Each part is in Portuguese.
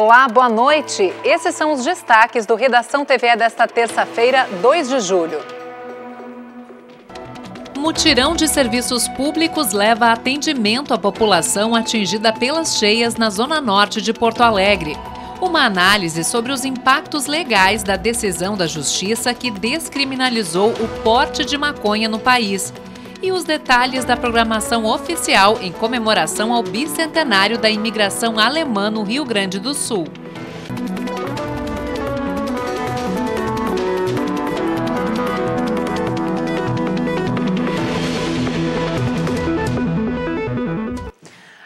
Olá, boa noite. Esses são os destaques do Redação TV desta terça-feira, 2 de julho. Mutirão de serviços públicos leva atendimento à população atingida pelas cheias na zona norte de Porto Alegre. Uma análise sobre os impactos legais da decisão da Justiça que descriminalizou o porte de maconha no país e os detalhes da programação oficial em comemoração ao bicentenário da imigração alemã no Rio Grande do Sul.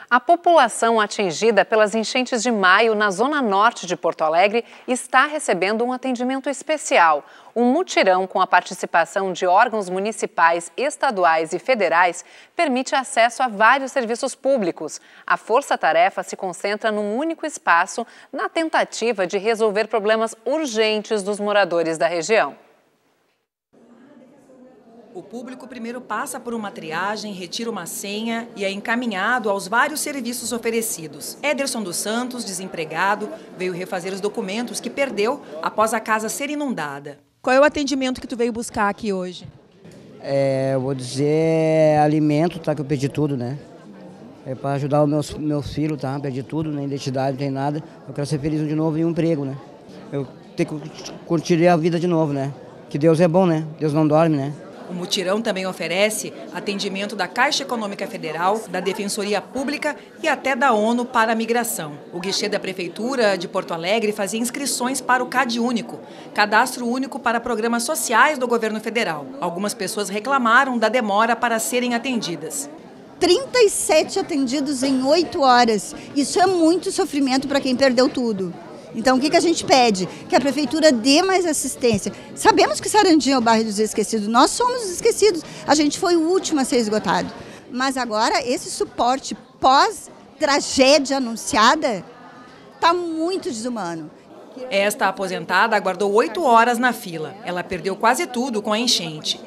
A população atingida pelas enchentes de maio na zona norte de Porto Alegre está recebendo um atendimento especial um mutirão com a participação de órgãos municipais, estaduais e federais permite acesso a vários serviços públicos. A força-tarefa se concentra num único espaço na tentativa de resolver problemas urgentes dos moradores da região. O público primeiro passa por uma triagem, retira uma senha e é encaminhado aos vários serviços oferecidos. Ederson dos Santos, desempregado, veio refazer os documentos que perdeu após a casa ser inundada. Qual é o atendimento que tu veio buscar aqui hoje? É, vou dizer alimento, tá? Que eu pedi tudo, né? É para ajudar os meus, meu filhos, tá? Perdi tudo, nem identidade, nem nada. Eu quero ser feliz de novo e um emprego, né? Eu tenho que curtir a vida de novo, né? Que Deus é bom, né? Deus não dorme, né? O mutirão também oferece atendimento da Caixa Econômica Federal, da Defensoria Pública e até da ONU para a migração. O guichê da Prefeitura de Porto Alegre fazia inscrições para o CAD Único, Cadastro Único para Programas Sociais do Governo Federal. Algumas pessoas reclamaram da demora para serem atendidas. 37 atendidos em 8 horas. Isso é muito sofrimento para quem perdeu tudo. Então, o que, que a gente pede? Que a prefeitura dê mais assistência. Sabemos que Sarandinha é o bairro dos esquecidos, nós somos os esquecidos, a gente foi o último a ser esgotado. Mas agora, esse suporte pós-tragédia anunciada está muito desumano. Esta aposentada aguardou oito horas na fila. Ela perdeu quase tudo com a enchente.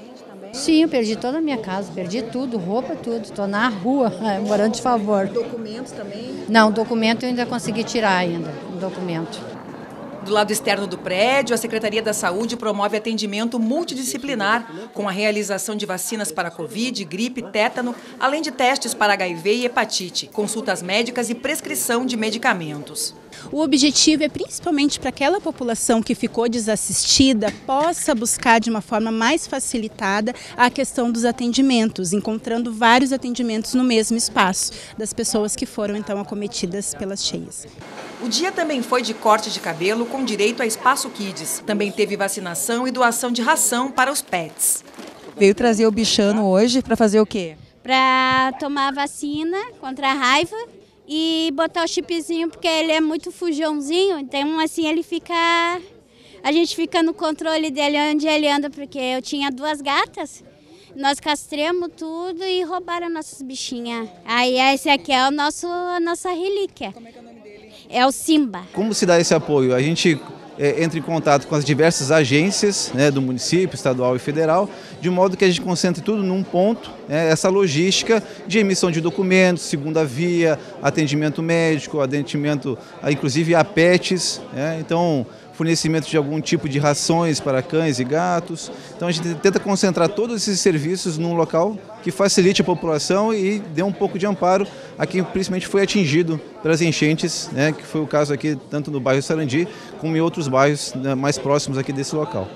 Sim, eu perdi toda a minha casa, perdi tudo, roupa, tudo. Estou na rua, morando de favor. Documentos também? Não, documento eu ainda consegui tirar ainda, documento. Do lado externo do prédio, a Secretaria da Saúde promove atendimento multidisciplinar, com a realização de vacinas para Covid, gripe, tétano, além de testes para HIV e hepatite, consultas médicas e prescrição de medicamentos. O objetivo é principalmente para aquela população que ficou desassistida possa buscar de uma forma mais facilitada a questão dos atendimentos, encontrando vários atendimentos no mesmo espaço das pessoas que foram então acometidas pelas cheias. O dia também foi de corte de cabelo com direito a espaço kids. Também teve vacinação e doação de ração para os pets. Veio trazer o bichano hoje para fazer o quê? Para tomar vacina contra a raiva e botar o chipzinho, porque ele é muito fujãozinho, então assim ele fica a gente fica no controle dele onde ele anda, porque eu tinha duas gatas. Nós castramos tudo e roubaram nossas bichinhas. Aí esse aqui é o nosso, a nossa relíquia. Como é que é o nome é o Simba. Como se dá esse apoio? A gente é, entra em contato com as diversas agências né, do município, estadual e federal, de modo que a gente concentre tudo num ponto, né, essa logística de emissão de documentos, segunda via, atendimento médico, atendimento, inclusive a PETs. Né, então, fornecimento de algum tipo de rações para cães e gatos. Então a gente tenta concentrar todos esses serviços num local que facilite a população e dê um pouco de amparo a quem principalmente foi atingido pelas enchentes, né, que foi o caso aqui tanto no bairro Sarandi como em outros bairros né, mais próximos aqui desse local.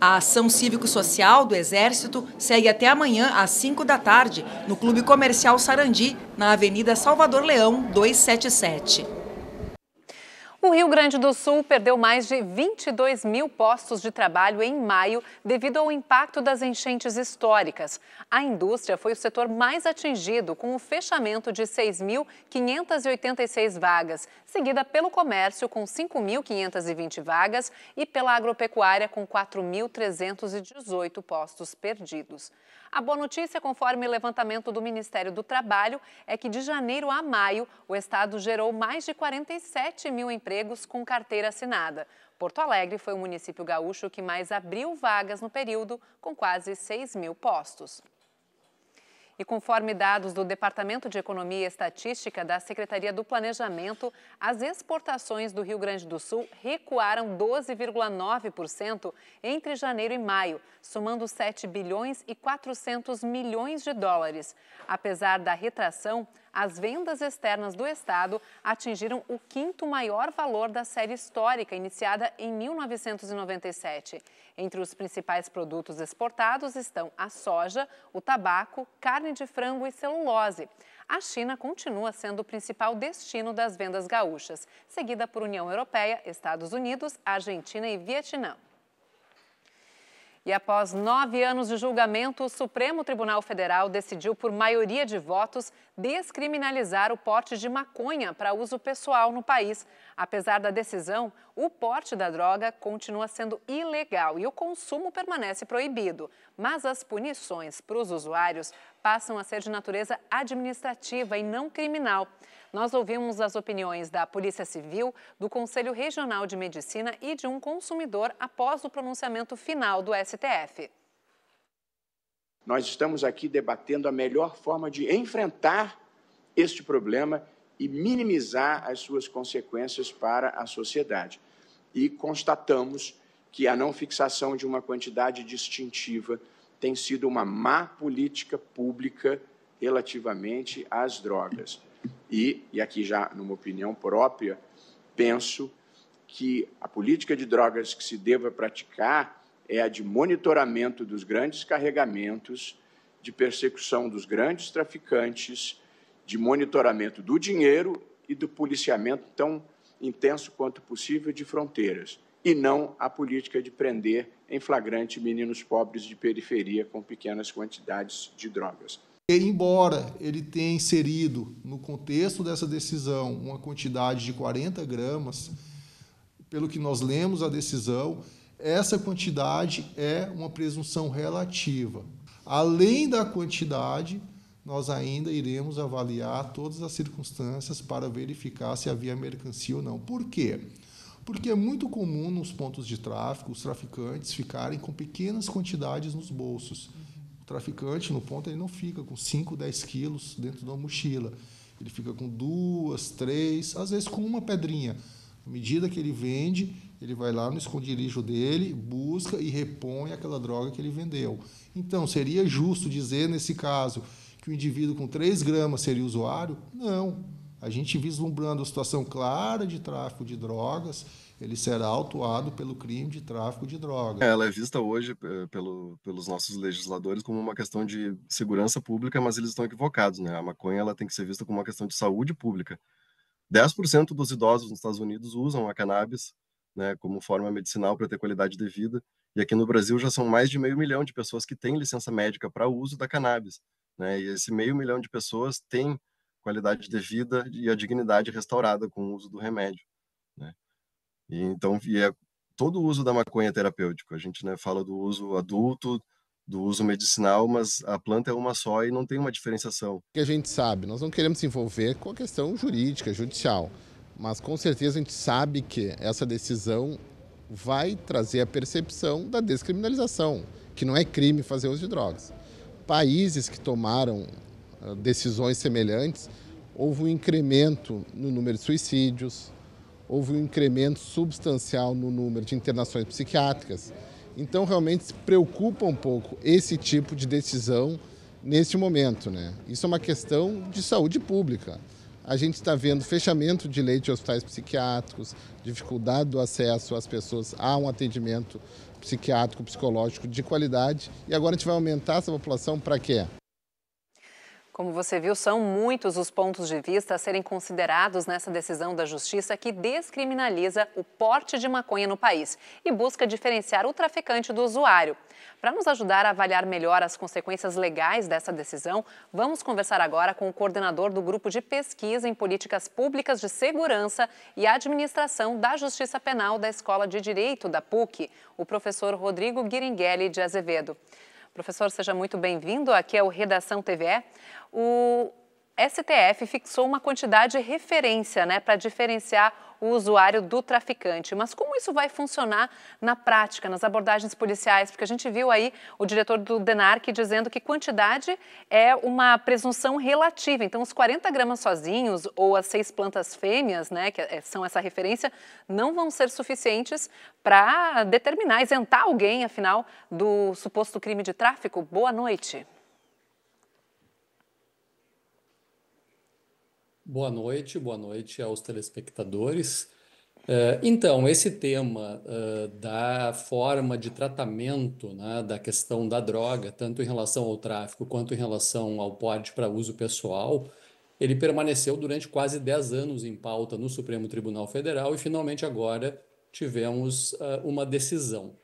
A ação cívico-social do Exército segue até amanhã às 5 da tarde no Clube Comercial Sarandi, na Avenida Salvador Leão 277. O Rio Grande do Sul perdeu mais de 22 mil postos de trabalho em maio devido ao impacto das enchentes históricas. A indústria foi o setor mais atingido, com o fechamento de 6.586 vagas, seguida pelo comércio, com 5.520 vagas, e pela agropecuária, com 4.318 postos perdidos. A boa notícia, conforme levantamento do Ministério do Trabalho, é que de janeiro a maio, o Estado gerou mais de 47 mil empregos com carteira assinada. Porto Alegre foi o município gaúcho que mais abriu vagas no período, com quase 6 mil postos. E conforme dados do Departamento de Economia e Estatística da Secretaria do Planejamento, as exportações do Rio Grande do Sul recuaram 12,9% entre janeiro e maio, somando 7 bilhões e 400 milhões de dólares. Apesar da retração, as vendas externas do Estado atingiram o quinto maior valor da série histórica, iniciada em 1997. Entre os principais produtos exportados estão a soja, o tabaco, carne de frango e celulose. A China continua sendo o principal destino das vendas gaúchas, seguida por União Europeia, Estados Unidos, Argentina e Vietnã. E após nove anos de julgamento, o Supremo Tribunal Federal decidiu, por maioria de votos, descriminalizar o porte de maconha para uso pessoal no país. Apesar da decisão, o porte da droga continua sendo ilegal e o consumo permanece proibido. Mas as punições para os usuários passam a ser de natureza administrativa e não criminal. Nós ouvimos as opiniões da Polícia Civil, do Conselho Regional de Medicina e de um consumidor após o pronunciamento final do STF. Nós estamos aqui debatendo a melhor forma de enfrentar este problema e minimizar as suas consequências para a sociedade. E constatamos que a não fixação de uma quantidade distintiva tem sido uma má política pública relativamente às drogas. E, e aqui já numa opinião própria, penso que a política de drogas que se deva praticar é a de monitoramento dos grandes carregamentos, de persecução dos grandes traficantes, de monitoramento do dinheiro e do policiamento tão intenso quanto possível de fronteiras, e não a política de prender em flagrante meninos pobres de periferia com pequenas quantidades de drogas. embora ele tenha inserido no contexto dessa decisão uma quantidade de 40 gramas, pelo que nós lemos a decisão, essa quantidade é uma presunção relativa. Além da quantidade, nós ainda iremos avaliar todas as circunstâncias para verificar se havia mercancia ou não. Por quê? Porque é muito comum nos pontos de tráfico os traficantes ficarem com pequenas quantidades nos bolsos. O traficante, no ponto, ele não fica com 5, 10 quilos dentro da mochila. Ele fica com duas, três, às vezes com uma pedrinha. À medida que ele vende, ele vai lá no esconderijo dele, busca e repõe aquela droga que ele vendeu. Então, seria justo dizer, nesse caso, que o indivíduo com 3 gramas seria usuário? Não. A gente vislumbrando a situação clara de tráfico de drogas, ele será autuado pelo crime de tráfico de drogas. É, ela é vista hoje eh, pelo, pelos nossos legisladores como uma questão de segurança pública, mas eles estão equivocados, né? A maconha ela tem que ser vista como uma questão de saúde pública. 10% dos idosos nos Estados Unidos usam a cannabis né, como forma medicinal para ter qualidade de vida. E aqui no Brasil já são mais de meio milhão de pessoas que têm licença médica para uso da cannabis. Né? E esse meio milhão de pessoas tem qualidade de vida e a dignidade restaurada com o uso do remédio. Né? E então, e é todo o uso da maconha terapêutico. A gente né, fala do uso adulto, do uso medicinal, mas a planta é uma só e não tem uma diferenciação. Que a gente sabe, nós não queremos se envolver com a questão jurídica, judicial. Mas com certeza a gente sabe que essa decisão vai trazer a percepção da descriminalização, que não é crime fazer uso de drogas. Países que tomaram ah, decisões semelhantes, houve um incremento no número de suicídios, houve um incremento substancial no número de internações psiquiátricas. Então, realmente se preocupa um pouco esse tipo de decisão neste momento. Né? Isso é uma questão de saúde pública a gente está vendo fechamento de leite de hospitais psiquiátricos, dificuldade do acesso às pessoas a um atendimento psiquiátrico, psicológico de qualidade. E agora a gente vai aumentar essa população para quê? Como você viu, são muitos os pontos de vista a serem considerados nessa decisão da Justiça que descriminaliza o porte de maconha no país e busca diferenciar o traficante do usuário. Para nos ajudar a avaliar melhor as consequências legais dessa decisão, vamos conversar agora com o coordenador do Grupo de Pesquisa em Políticas Públicas de Segurança e Administração da Justiça Penal da Escola de Direito da PUC, o professor Rodrigo Guiringhelli de Azevedo. Professor, seja muito bem-vindo. Aqui é o Redação TVE. O, STF fixou uma quantidade referência né, para diferenciar o usuário do traficante. Mas como isso vai funcionar na prática, nas abordagens policiais? Porque a gente viu aí o diretor do DENARC dizendo que quantidade é uma presunção relativa. Então, os 40 gramas sozinhos ou as seis plantas fêmeas, né, que eh, são essa referência, não vão ser suficientes para determinar, isentar alguém, afinal, do suposto crime de tráfico. Boa noite. Boa noite, boa noite aos telespectadores. É, então, esse tema da forma de tratamento né, da questão da droga, tanto em relação ao tráfico quanto em relação ao porte para uso pessoal, ele permaneceu durante quase 10 anos em pauta no Supremo Tribunal Federal e finalmente agora tivemos uma decisão.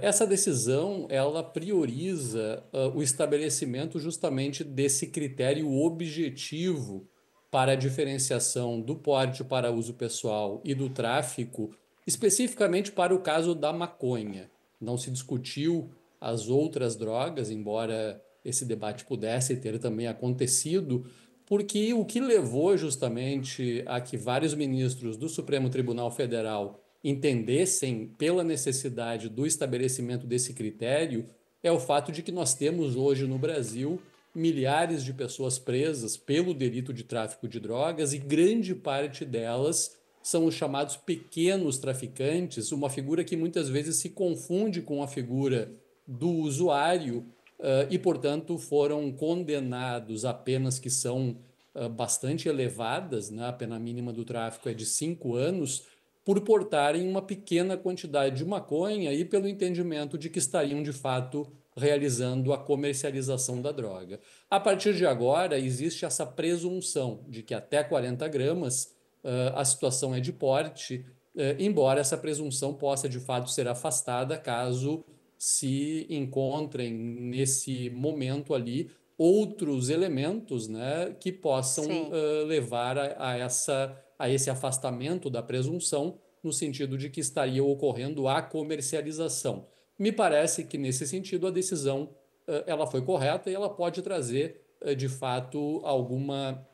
Essa decisão ela prioriza o estabelecimento justamente desse critério objetivo para a diferenciação do porte para uso pessoal e do tráfico, especificamente para o caso da maconha. Não se discutiu as outras drogas, embora esse debate pudesse ter também acontecido, porque o que levou justamente a que vários ministros do Supremo Tribunal Federal entendessem pela necessidade do estabelecimento desse critério é o fato de que nós temos hoje no Brasil milhares de pessoas presas pelo delito de tráfico de drogas e grande parte delas são os chamados pequenos traficantes, uma figura que muitas vezes se confunde com a figura do usuário uh, e, portanto, foram condenados a penas que são uh, bastante elevadas, né? a pena mínima do tráfico é de cinco anos, por portarem uma pequena quantidade de maconha e pelo entendimento de que estariam de fato realizando a comercialização da droga. A partir de agora, existe essa presunção de que até 40 gramas uh, a situação é de porte, uh, embora essa presunção possa de fato ser afastada caso se encontrem nesse momento ali outros elementos né, que possam uh, levar a, a, essa, a esse afastamento da presunção, no sentido de que estaria ocorrendo a comercialização. Me parece que, nesse sentido, a decisão eh, ela foi correta e ela pode trazer, eh, de fato, alguma,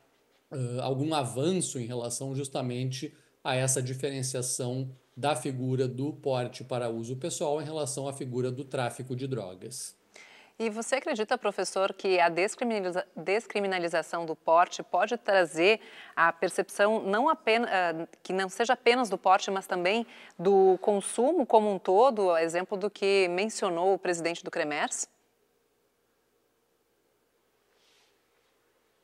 eh, algum avanço em relação justamente a essa diferenciação da figura do porte para uso pessoal em relação à figura do tráfico de drogas. E você acredita, professor, que a descriminaliza descriminalização do porte pode trazer a percepção não apenas, ah, que não seja apenas do porte, mas também do consumo como um todo, exemplo do que mencionou o presidente do CREMERS?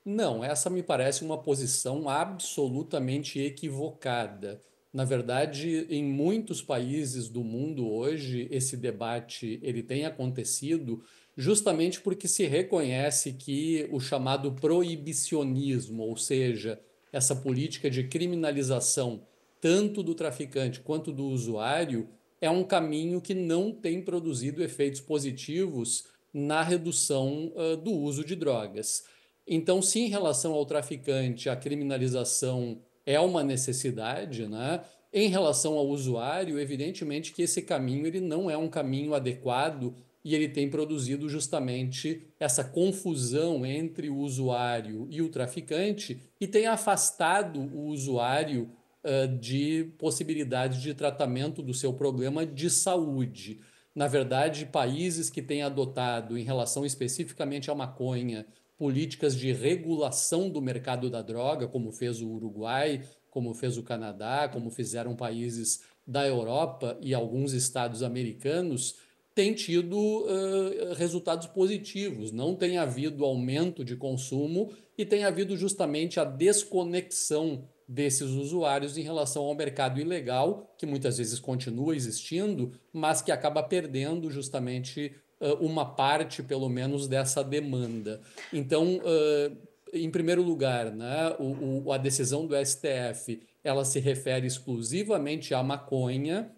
Não, essa me parece uma posição absolutamente equivocada. Na verdade, em muitos países do mundo hoje, esse debate ele tem acontecido justamente porque se reconhece que o chamado proibicionismo, ou seja, essa política de criminalização tanto do traficante quanto do usuário, é um caminho que não tem produzido efeitos positivos na redução uh, do uso de drogas. Então, se em relação ao traficante a criminalização é uma necessidade, né? Em relação ao usuário, evidentemente que esse caminho ele não é um caminho adequado e ele tem produzido justamente essa confusão entre o usuário e o traficante e tem afastado o usuário uh, de possibilidades de tratamento do seu problema de saúde. Na verdade, países que têm adotado, em relação especificamente à maconha, políticas de regulação do mercado da droga, como fez o Uruguai, como fez o Canadá, como fizeram países da Europa e alguns estados americanos, tem tido uh, resultados positivos, não tem havido aumento de consumo e tem havido justamente a desconexão desses usuários em relação ao mercado ilegal, que muitas vezes continua existindo, mas que acaba perdendo justamente uh, uma parte, pelo menos, dessa demanda. Então, uh, em primeiro lugar, né, o, o, a decisão do STF ela se refere exclusivamente à maconha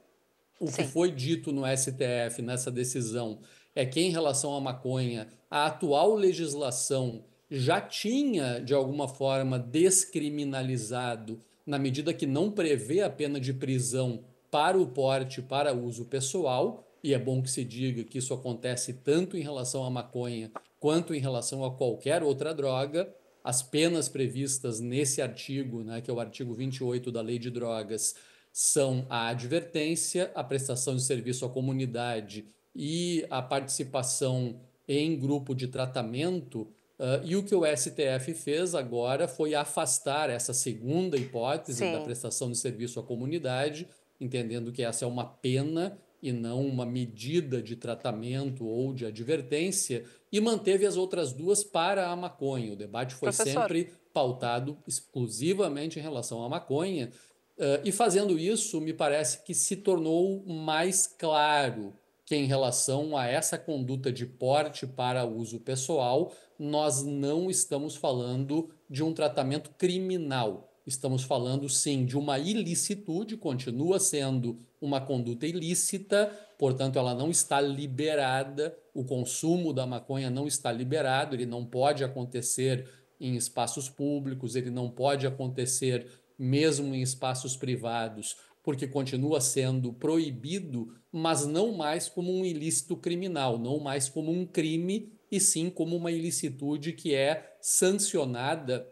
o Sim. que foi dito no STF nessa decisão é que, em relação à maconha, a atual legislação já tinha, de alguma forma, descriminalizado, na medida que não prevê a pena de prisão para o porte para uso pessoal, e é bom que se diga que isso acontece tanto em relação à maconha quanto em relação a qualquer outra droga. As penas previstas nesse artigo, né, que é o artigo 28 da Lei de Drogas, são a advertência, a prestação de serviço à comunidade e a participação em grupo de tratamento. Uh, e o que o STF fez agora foi afastar essa segunda hipótese Sim. da prestação de serviço à comunidade, entendendo que essa é uma pena e não uma medida de tratamento ou de advertência, e manteve as outras duas para a maconha. O debate foi Professor. sempre pautado exclusivamente em relação à maconha. Uh, e fazendo isso, me parece que se tornou mais claro que, em relação a essa conduta de porte para uso pessoal, nós não estamos falando de um tratamento criminal. Estamos falando, sim, de uma ilicitude, continua sendo uma conduta ilícita, portanto, ela não está liberada, o consumo da maconha não está liberado, ele não pode acontecer em espaços públicos, ele não pode acontecer mesmo em espaços privados, porque continua sendo proibido, mas não mais como um ilícito criminal, não mais como um crime, e sim como uma ilicitude que é sancionada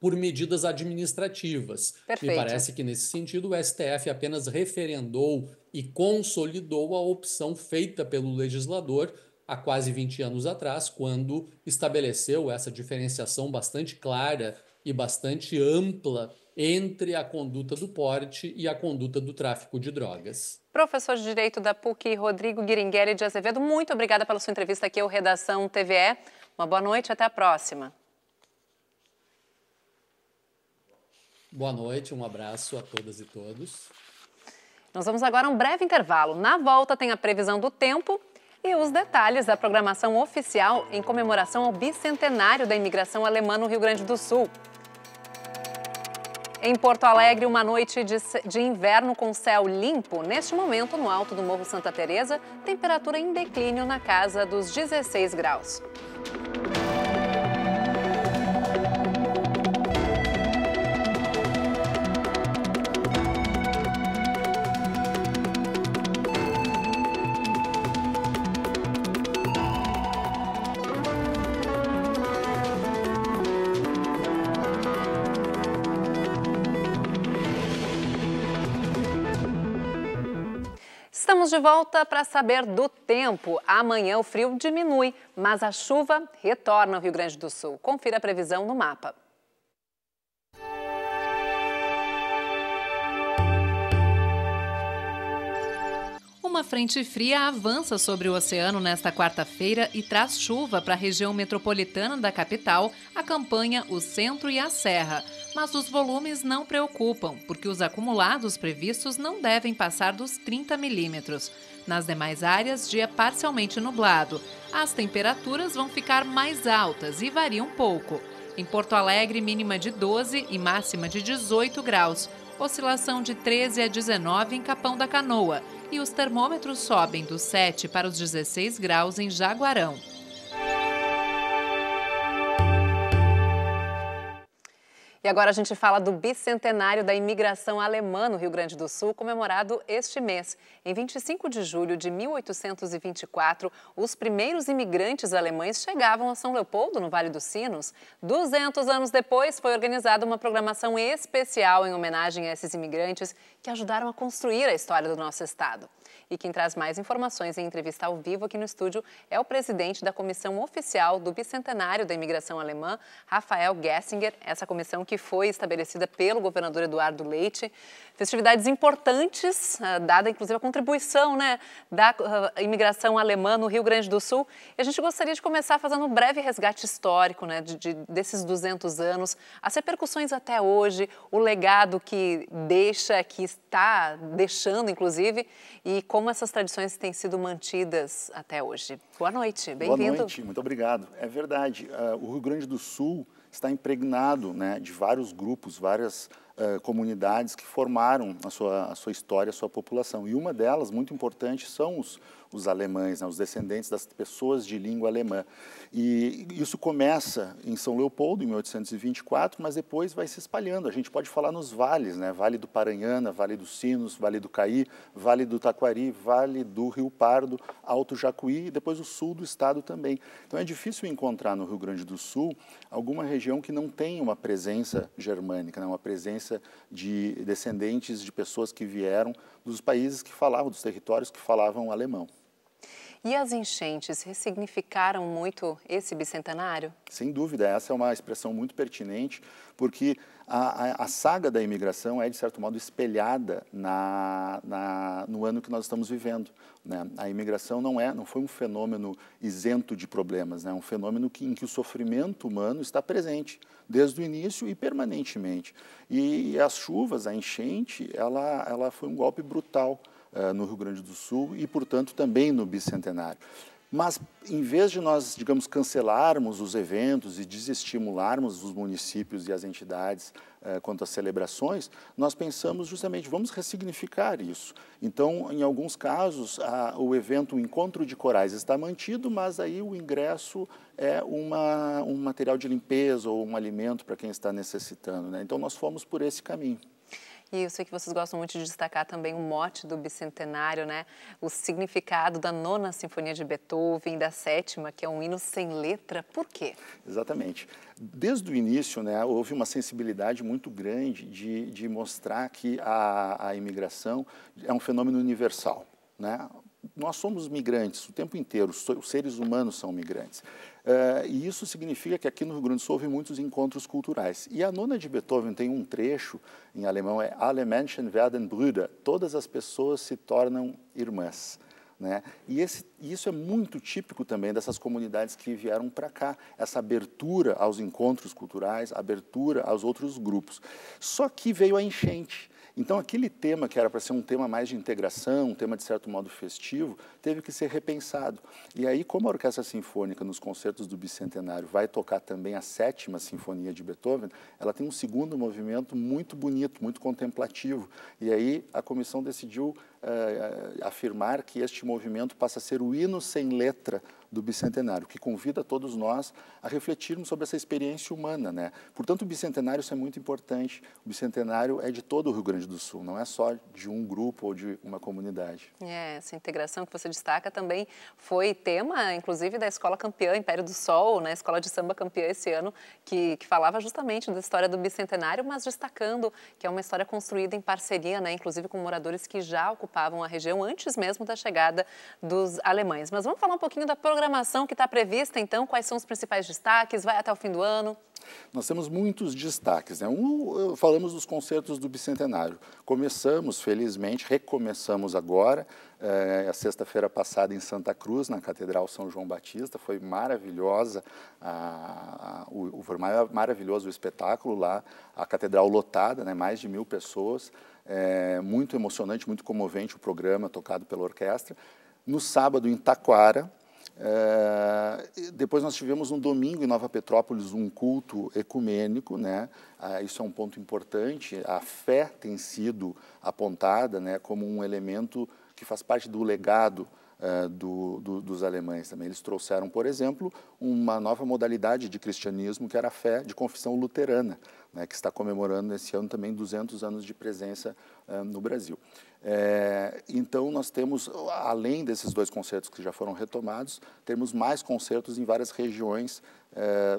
por medidas administrativas. Perfeito. Me parece que, nesse sentido, o STF apenas referendou e consolidou a opção feita pelo legislador há quase 20 anos atrás, quando estabeleceu essa diferenciação bastante clara e bastante ampla entre a conduta do porte e a conduta do tráfico de drogas. Professor de Direito da PUC, Rodrigo Guiringueri de Azevedo, muito obrigada pela sua entrevista aqui ao Redação TVE. Uma boa noite e até a próxima. Boa noite, um abraço a todas e todos. Nós vamos agora a um breve intervalo. Na volta tem a previsão do tempo e os detalhes da programação oficial em comemoração ao bicentenário da imigração alemã no Rio Grande do Sul. Em Porto Alegre, uma noite de, de, inverno com céu limpo. Neste momento, no alto do Morro Santa Teresa, temperatura em declínio na casa dos 16 graus. Estamos de volta para saber do tempo. Amanhã o frio diminui, mas a chuva retorna ao Rio Grande do Sul. Confira a previsão no mapa. Uma frente fria avança sobre o oceano nesta quarta-feira e traz chuva para a região metropolitana da capital, a campanha, o centro e a serra mas os volumes não preocupam, porque os acumulados previstos não devem passar dos 30 milímetros. Nas demais áreas, dia parcialmente nublado. As temperaturas vão ficar mais altas e variam pouco. Em Porto Alegre, mínima de 12 e máxima de 18 graus. Oscilação de 13 a 19 em Capão da Canoa. E os termômetros sobem dos 7 para os 16 graus em Jaguarão. E agora a gente fala do bicentenário da imigração alemã no Rio Grande do Sul, comemorado este mês. Em 25 de julho de 1824, os primeiros imigrantes alemães chegavam a São Leopoldo, no Vale dos Sinos. 200 anos depois, foi organizada uma programação especial em homenagem a esses imigrantes que ajudaram a construir a história do nosso estado. E quem traz mais informações em entrevista ao vivo aqui no estúdio é o presidente da Comissão Oficial do Bicentenário da Imigração Alemã, Rafael Gessinger. Essa comissão que foi estabelecida pelo governador Eduardo Leite. Festividades importantes, ah, dada inclusive a contribuição né, da ah, imigração alemã no Rio Grande do Sul. E a gente gostaria de começar fazendo um breve resgate histórico né, de, de, desses 200 anos, as repercussões até hoje, o legado que deixa, que está deixando, inclusive, e como como essas tradições têm sido mantidas até hoje. Boa noite, bem-vindo. Boa noite, muito obrigado. É verdade, uh, o Rio Grande do Sul está impregnado né, de vários grupos, várias uh, comunidades que formaram a sua, a sua história, a sua população. E uma delas, muito importante, são os, os alemães, né, os descendentes das pessoas de língua alemã. E isso começa em São Leopoldo, em 1824, mas depois vai se espalhando. A gente pode falar nos vales, né, Vale do Paranhana, Vale dos Sinos, Vale do Caí, Vale do Taquari, Vale do Rio Pardo, Alto Jacuí e depois o sul do estado também. Então é difícil encontrar no Rio Grande do Sul alguma região que não tenha uma presença germânica, né, uma presença de descendentes de pessoas que vieram dos países que falavam, dos territórios que falavam alemão. E as enchentes ressignificaram muito esse bicentenário? Sem dúvida, essa é uma expressão muito pertinente, porque a, a, a saga da imigração é, de certo modo, espelhada na, na, no ano que nós estamos vivendo. Né? A imigração não, é, não foi um fenômeno isento de problemas, é né? um fenômeno que, em que o sofrimento humano está presente desde o início e permanentemente. E as chuvas, a enchente, ela, ela foi um golpe brutal uh, no Rio Grande do Sul e, portanto, também no bicentenário. Mas, em vez de nós, digamos, cancelarmos os eventos e desestimularmos os municípios e as entidades eh, quanto às celebrações, nós pensamos justamente, vamos ressignificar isso. Então, em alguns casos, a, o evento, o encontro de corais está mantido, mas aí o ingresso é uma, um material de limpeza ou um alimento para quem está necessitando. Né? Então, nós fomos por esse caminho. E eu sei que vocês gostam muito de destacar também o mote do bicentenário, né? O significado da nona sinfonia de Beethoven, da sétima, que é um hino sem letra. Por quê? Exatamente. Desde o início, né, houve uma sensibilidade muito grande de, de mostrar que a, a imigração é um fenômeno universal. Né? nós somos migrantes o tempo inteiro, os seres humanos são migrantes. Uh, e isso significa que aqui no Rio Grande do Sul houve muitos encontros culturais. E a nona de Beethoven tem um trecho em alemão, é Alle Menschen werden Brüder, todas as pessoas se tornam irmãs. Né? E, esse, e isso é muito típico também dessas comunidades que vieram para cá, essa abertura aos encontros culturais, abertura aos outros grupos. Só que veio a enchente então, aquele tema que era para ser um tema mais de integração, um tema de certo modo festivo, teve que ser repensado. E aí, como a Orquestra Sinfônica, nos concertos do Bicentenário, vai tocar também a sétima Sinfonia de Beethoven, ela tem um segundo movimento muito bonito, muito contemplativo. E aí, a comissão decidiu eh, eh, afirmar que este movimento passa a ser o hino sem letra do bicentenário, que convida todos nós a refletirmos sobre essa experiência humana. Né? Portanto, o bicentenário isso é muito importante. O bicentenário é de todo o Rio Grande do Sul, não é só de um grupo ou de uma comunidade. É, essa integração que você destaca também foi tema, inclusive, da Escola Campeã Império do Sol, né? Escola de Samba Campeã esse ano, que, que falava justamente da história do bicentenário, mas destacando que é uma história construída em parceria, né? inclusive com moradores que já ocupavam a região antes mesmo da chegada dos alemães. Mas vamos falar um pouquinho da programação programação que está prevista, então, quais são os principais destaques? Vai até o fim do ano? Nós temos muitos destaques. Né? Um, falamos dos concertos do Bicentenário. Começamos, felizmente, recomeçamos agora, é, a sexta-feira passada em Santa Cruz, na Catedral São João Batista. Foi maravilhosa, a, a, o, maravilhoso o espetáculo lá, a catedral lotada, né? mais de mil pessoas. É, muito emocionante, muito comovente o programa tocado pela orquestra. No sábado, em Taquara, é, depois nós tivemos um domingo em Nova Petrópolis um culto ecumênico, né? Ah, isso é um ponto importante. A fé tem sido apontada, né, como um elemento que faz parte do legado é, do, do, dos alemães também. Eles trouxeram, por exemplo, uma nova modalidade de cristianismo que era a fé de confissão luterana né, que está comemorando esse ano também 200 anos de presença uh, no Brasil. É, então, nós temos, além desses dois concertos que já foram retomados, temos mais concertos em várias regiões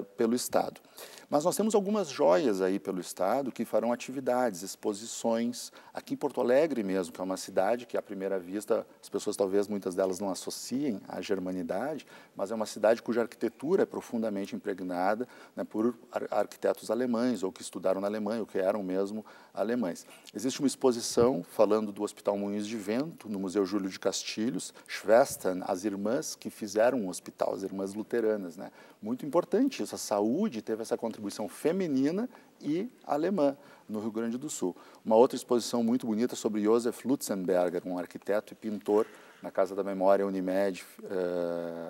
uh, pelo Estado. Mas nós temos algumas joias aí pelo Estado que farão atividades, exposições. Aqui em Porto Alegre mesmo, que é uma cidade que, à primeira vista, as pessoas talvez muitas delas não associem à germanidade, mas é uma cidade cuja arquitetura é profundamente impregnada né, por ar arquitetos alemães, ou que estudaram na Alemanha, ou que eram mesmo alemães. Existe uma exposição falando do Hospital Moinhos de Vento, no Museu Júlio de Castilhos, Schwestern, as irmãs que fizeram o um hospital, as irmãs luteranas. Né? Muito importante isso, a saúde teve essa contribuição contribuição feminina e alemã no Rio Grande do Sul. Uma outra exposição muito bonita sobre Josef Lutzenberger, um arquiteto e pintor na Casa da Memória Unimed, uh,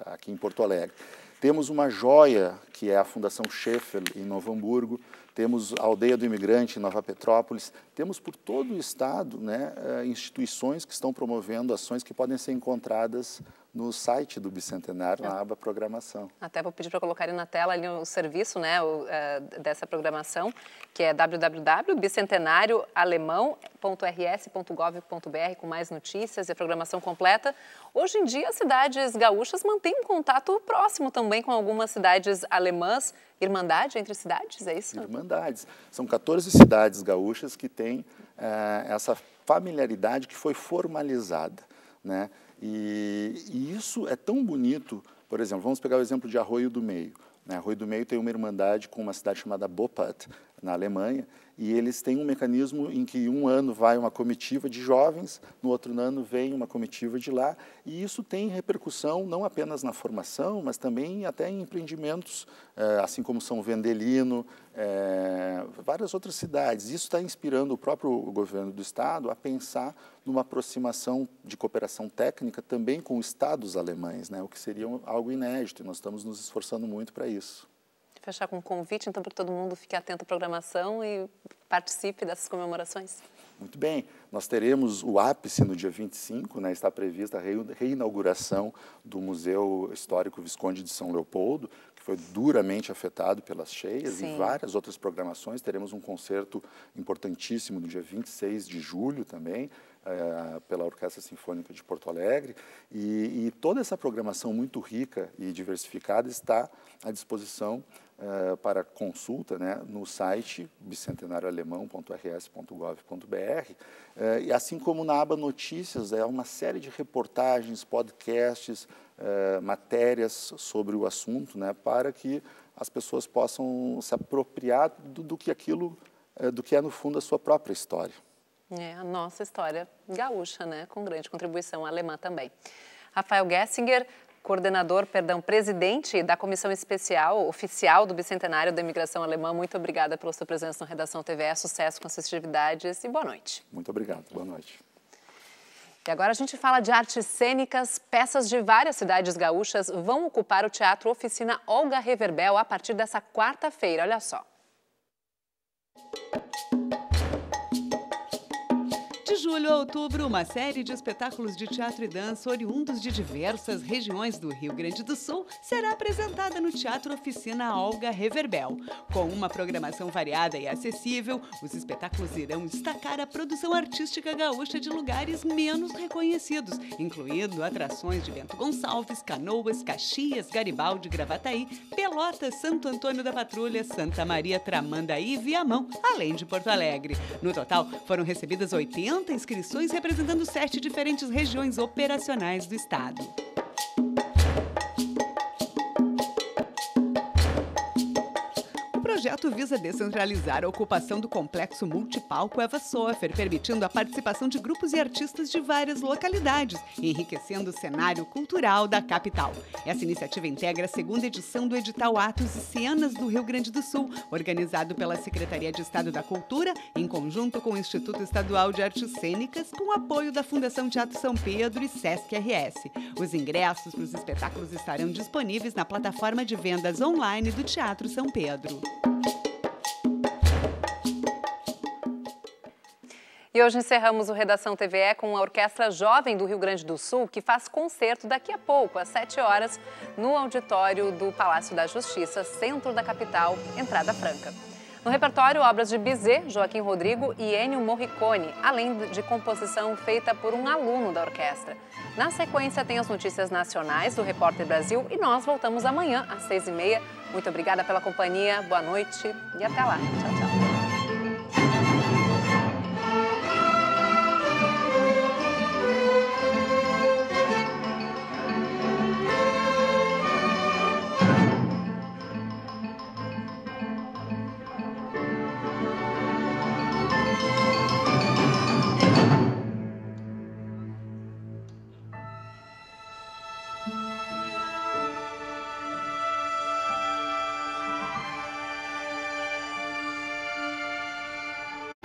aqui em Porto Alegre. Temos uma joia, que é a Fundação Scheffel, em Novo Hamburgo, temos a Aldeia do Imigrante, em Nova Petrópolis, temos por todo o Estado né, eh, instituições que estão promovendo ações que podem ser encontradas no site do Bicentenário, é. na ah. aba Programação. Até vou pedir para colocarem na tela ali o serviço né, o, uh, dessa programação, que é www.bicentenarioalemão.rs.gov.br com mais notícias e a programação completa. Hoje em dia, as cidades gaúchas mantêm um contato próximo também com algumas cidades alemãs. Irmandade entre cidades, é isso? Irmandades. São 14 cidades gaúchas que têm uh, essa familiaridade que foi formalizada. Né? E, e, isso é tão bonito, por exemplo, vamos pegar o exemplo de Arroio do Meio. Né? Arroio do Meio tem uma irmandade com uma cidade chamada Bopat, na Alemanha, e eles têm um mecanismo em que um ano vai uma comitiva de jovens, no outro ano vem uma comitiva de lá, e isso tem repercussão não apenas na formação, mas também até em empreendimentos, eh, assim como São Vendelino, eh, várias outras cidades. Isso está inspirando o próprio governo do Estado a pensar numa aproximação de cooperação técnica também com estados alemães, né, o que seria algo inédito, e nós estamos nos esforçando muito para isso fechar com um convite, então, para todo mundo fique atento à programação e participe dessas comemorações. Muito bem, nós teremos o ápice no dia 25, né, está prevista a reinauguração do Museu Histórico Visconde de São Leopoldo, que foi duramente afetado pelas cheias, Sim. e várias outras programações. Teremos um concerto importantíssimo no dia 26 de julho também, eh, pela Orquestra Sinfônica de Porto Alegre. E, e, toda essa programação muito rica e diversificada está à disposição eh, para consulta né, no site bicentenarioalemão.rs.gov.br, eh, e assim como na aba Notícias, é uma série de reportagens, podcasts, matérias sobre o assunto, né, para que as pessoas possam se apropriar do, do que aquilo, do que é no fundo a sua própria história. É a nossa história gaúcha, né? Com grande contribuição alemã também. Rafael Gessinger, coordenador, perdão, presidente da Comissão Especial Oficial do Bicentenário da Imigração Alemã. Muito obrigada pela sua presença no Redação TV. É sucesso com as festividades e boa noite. Muito obrigado. Boa noite. E agora a gente fala de artes cênicas. Peças de várias cidades gaúchas vão ocupar o Teatro Oficina Olga Reverbel a partir dessa quarta-feira. Olha só. julho a outubro, uma série de espetáculos de teatro e dança oriundos de diversas regiões do Rio Grande do Sul será apresentada no Teatro Oficina Olga Reverbel. Com uma programação variada e acessível, os espetáculos irão destacar a produção artística gaúcha de lugares menos reconhecidos, incluindo atrações de Bento Gonçalves, Canoas, Caxias, Garibaldi, Gravataí, Pelotas, Santo Antônio da Patrulha, Santa Maria, Tramandaí e Viamão, além de Porto Alegre. No total, foram recebidas 80 inscrições representando sete diferentes regiões operacionais do estado. projeto visa descentralizar a ocupação do complexo multipalco Eva Sofer, permitindo a participação de grupos e artistas de várias localidades, enriquecendo o cenário cultural da capital. Essa iniciativa integra a segunda edição do edital Atos e Cenas do Rio Grande do Sul, organizado pela Secretaria de Estado da Cultura, em conjunto com o Instituto Estadual de Artes Cênicas, com apoio da Fundação Teatro São Pedro e Sesc RS. Os ingressos para os espetáculos estarão disponíveis na plataforma de vendas online do Teatro São Pedro. E hoje encerramos o Redação TVE com a Orquestra Jovem do Rio Grande do Sul, que faz concerto daqui a pouco, às 7 horas, no auditório do Palácio da Justiça, centro da capital, entrada franca. No repertório, obras de Bizet, Joaquim Rodrigo e Ennio Morricone, além de composição feita por um aluno da orquestra. Na sequência, tem as notícias nacionais do Repórter Brasil e nós voltamos amanhã às seis e meia. Muito obrigada pela companhia, boa noite e até lá. Tchau, tchau.